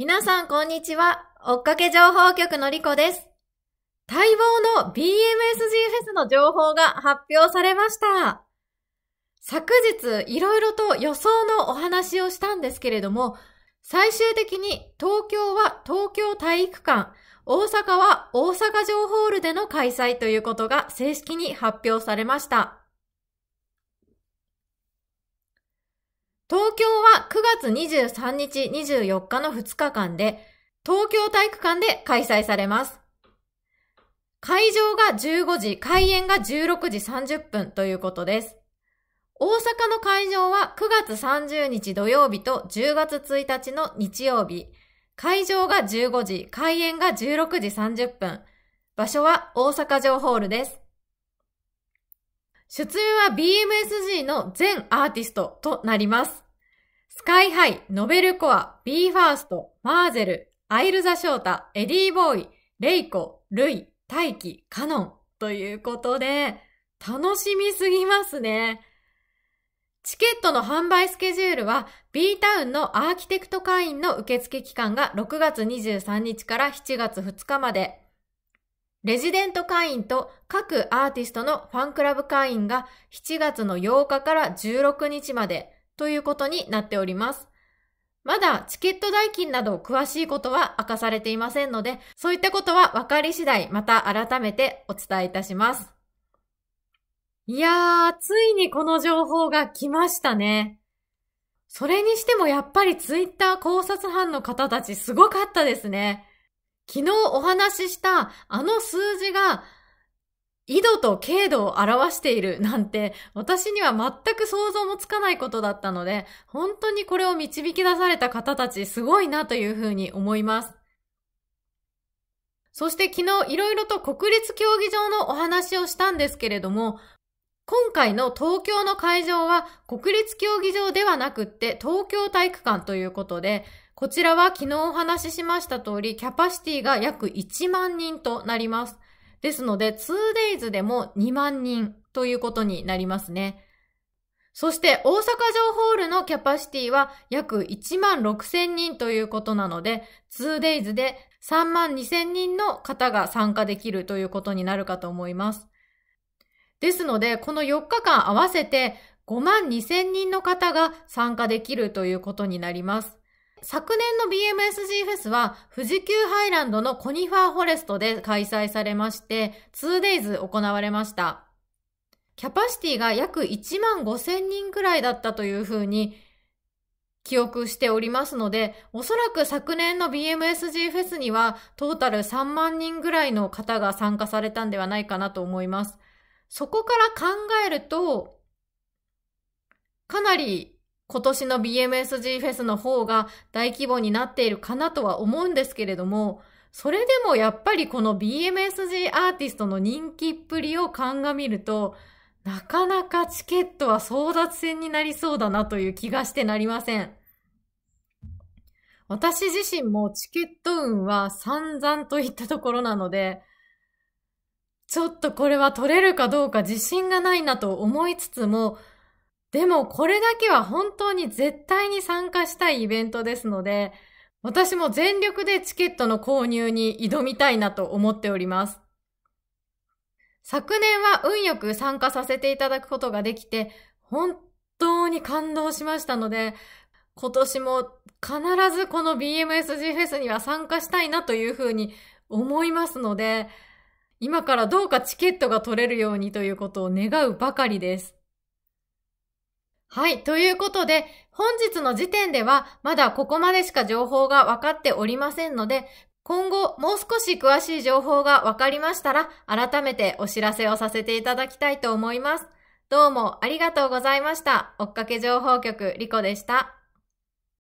皆さん、こんにちは。追っかけ情報局のりこです。待望の BMSG フェスの情報が発表されました。昨日、いろいろと予想のお話をしたんですけれども、最終的に東京は東京体育館、大阪は大阪城ホールでの開催ということが正式に発表されました。東京は9月23日24日の2日間で、東京体育館で開催されます。会場が15時、開演が16時30分ということです。大阪の会場は9月30日土曜日と10月1日の日曜日。会場が15時、開演が16時30分。場所は大阪城ホールです。出演は BMSG の全アーティストとなります。スカイハイ、ノベルコア、ビーファースト、マーゼル、アイルザ・ショータ、エディー・ボーイ、レイコ、ルイ、タイキ、カノンということで、楽しみすぎますね。チケットの販売スケジュールは B タウンのアーキテクト会員の受付期間が6月23日から7月2日まで。レジデント会員と各アーティストのファンクラブ会員が7月の8日から16日までということになっております。まだチケット代金など詳しいことは明かされていませんので、そういったことは分かり次第また改めてお伝えいたします。いやー、ついにこの情報が来ましたね。それにしてもやっぱりツイッター考察班の方たちすごかったですね。昨日お話ししたあの数字が緯度と経度を表しているなんて私には全く想像もつかないことだったので本当にこれを導き出された方たちすごいなというふうに思います。そして昨日いろいろと国立競技場のお話をしたんですけれども今回の東京の会場は国立競技場ではなくって東京体育館ということでこちらは昨日お話ししました通り、キャパシティが約1万人となります。ですので、2days でも2万人ということになりますね。そして大阪城ホールのキャパシティは約1万6千人ということなので、2days で3万2千人の方が参加できるということになるかと思います。ですので、この4日間合わせて5万2千人の方が参加できるということになります。昨年の BMSG フェスは富士急ハイランドのコニファーフォレストで開催されまして 2days 行われました。キャパシティが約1万5千人くらいだったというふうに記憶しておりますので、おそらく昨年の BMSG フェスにはトータル3万人ぐらいの方が参加されたんではないかなと思います。そこから考えると、かなり今年の BMSG フェスの方が大規模になっているかなとは思うんですけれども、それでもやっぱりこの BMSG アーティストの人気っぷりを鑑みると、なかなかチケットは争奪戦になりそうだなという気がしてなりません。私自身もチケット運は散々といったところなので、ちょっとこれは取れるかどうか自信がないなと思いつつも、でもこれだけは本当に絶対に参加したいイベントですので、私も全力でチケットの購入に挑みたいなと思っております。昨年は運よく参加させていただくことができて、本当に感動しましたので、今年も必ずこの BMSG フェスには参加したいなというふうに思いますので、今からどうかチケットが取れるようにということを願うばかりです。はい。ということで、本日の時点ではまだここまでしか情報が分かっておりませんので、今後もう少し詳しい情報が分かりましたら、改めてお知らせをさせていただきたいと思います。どうもありがとうございました。追っかけ情報局リコでした。